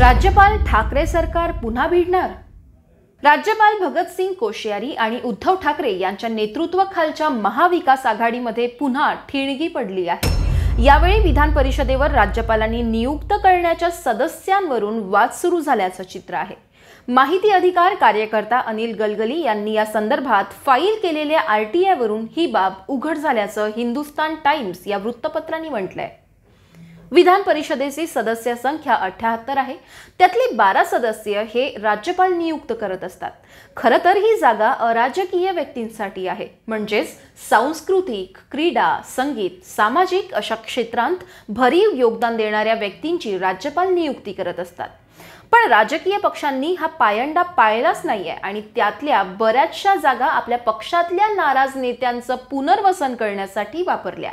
राज्यपाल ठाकरे सरकार पुन्हा भिडणार राज्यपाल भगतसिंग कोश्यारी आणि उद्धव ठाकरे यांच्या नेतृत्वाखालच्या महाविकास आघाडीमध्ये पुन्हा ठिणगी पडली आहे यावेळी विधान परिषदेवर राज्यपालांनी नियुक्त करण्याच्या सदस्यांवरून वाद सुरू झाल्याचं चित्र आहे माहिती अधिकार कार्यकर्ता अनिल गलगली यांनी या संदर्भात फाईल केलेल्या आयवरून ही बाब उघड झाल्याचं हिंदुस्तान टाइम्स या वृत्तपत्रांनी म्हटलंय विधान परिषदेची सदस्य संख्या अठ्याहत्तर आहे त्यातले बारा सदस्य हे राज्यपाल नियुक्त करत असतात खर तर ही जागा अराजकीय व्यक्तींसाठी आहे म्हणजेच सांस्कृतिक क्रीडा संगीत सामाजिक अशा क्षेत्रांत भरीव योगदान देणाऱ्या व्यक्तींची राज्यपाल नियुक्ती करत असतात पण राजकीय पक्षांनी हा पायंडा पाळलाच नाहीये आणि त्यातल्या बऱ्याचशा जागा आपल्या पक्षातल्या नाराज नेत्यांचं पुनर्वसन करण्यासाठी वापरल्या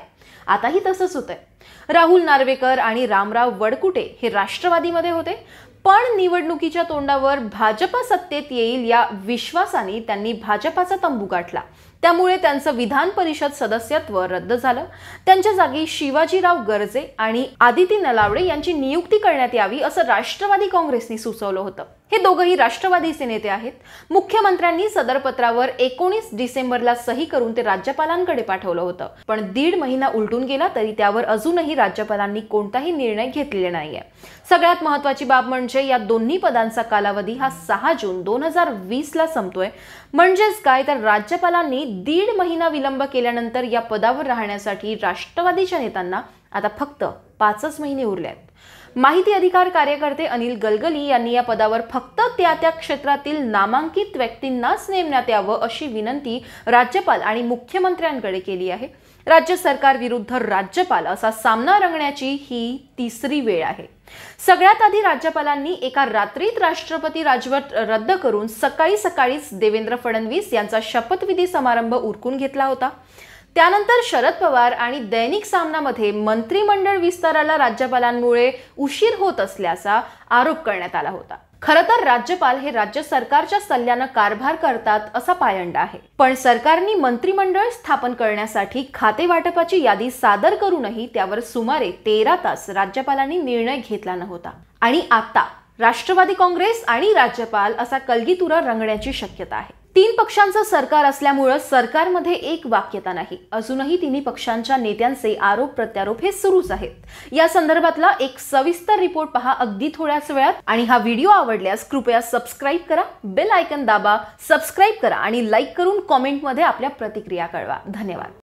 आताही तसंच होतंय राहुल नार्वेकर आणि रामराव वडकुटे हे राष्ट्रवादीमध्ये होते पण निवडणुकीच्या तोंडावर भाजप सत्तेत येईल या विश्वासाने त्यांनी भाजपाचा तंबू गाठला त्यामुळे त्यांचं विधान परिषद सदस्यत्व रद्द झालं त्यांच्या जागी शिवाजीराव गर्जे आणि आदिती नलावडे यांची नियुक्ती करण्यात यावी असं राष्ट्रवादी काँग्रेसने सुचवलं होतं हे दोघंही राष्ट्रवादीचे नेते आहेत मुख्यमंत्र्यांनी सदर पत्रावर एकोणीस डिसेंबरला सही करून ते राज्यपालांकडे पाठवलं होतं पण दीड महिना उलटून गेला तरी त्यावर अजूनही राज्यपालांनी कोणताही निर्णय घेतलेला नाहीये सगळ्यात महत्वाची बाब म्हणजे या दोन्ही पदांचा कालावधी हा सहा जून दोन हजार वीसला संपतोय म्हणजेच काय तर राज्यपालांनी दीड महिना विलंब केल्यानंतर या पदावर राहण्यासाठी राष्ट्रवादीच्या नेत्यांना आता फक्त पाचच महिने उरले आहेत माहिती अधिकार कार्यकर्ते अनिल गलगली यांनी या पदावर फक्त त्या त्या क्षेत्रातील नामांकित व्यक्तींनाच नेमण्यात यावं अशी विनंती राज्यपाल आणि मुख्यमंत्र्यांकडे केली आहे राज्य सरकार विरुद्ध राज्यपाल असा सामना रंगण्याची ही तिसरी वेळ आहे सगळ्यात आधी राज्यपालांनी एका रात्रीत राष्ट्रपती राजवट रद्द करून सकाळी सकाळीच देवेंद्र फडणवीस यांचा शपथविधी समारंभ उरकून घेतला होता त्यानंतर शरद पवार आणि दैनिक सामनामध्ये मंत्रिमंडळ विस्ताराला राज्यपालांमुळे उशीर होत असल्याचा आरोप करण्यात आला होता खरं तर राज्यपाल हे राज्य सरकारच्या सल्ल्यानं कारभार करतात असा पायंडा आहे पण सरकारने मंत्रिमंडळ स्थापन करण्यासाठी खाते वाटपाची यादी सादर करूनही त्यावर सुमारे तेरा तास राज्यपालांनी निर्णय घेतला नव्हता आणि आता राष्ट्रवादी काँग्रेस आणि राज्यपाल असा कलगीतुरा रंगण्याची शक्यता आहे तीन पक्षांचं सरकार असल्यामुळं सरकारमध्ये एक वाक्यता नाही अजूनही तिन्ही पक्षांच्या नेत्यांचे आरोप प्रत्यारोप हे सुरूच आहेत या संदर्भातला एक सविस्तर रिपोर्ट पहा अगदी थोड्याच वेळात आणि हा व्हिडिओ आवडल्यास कृपया सबस्क्राईब करा बेल आयकन दाबा सबस्क्राईब करा आणि लाईक करून कॉमेंटमध्ये आपल्या प्रतिक्रिया कळवा धन्यवाद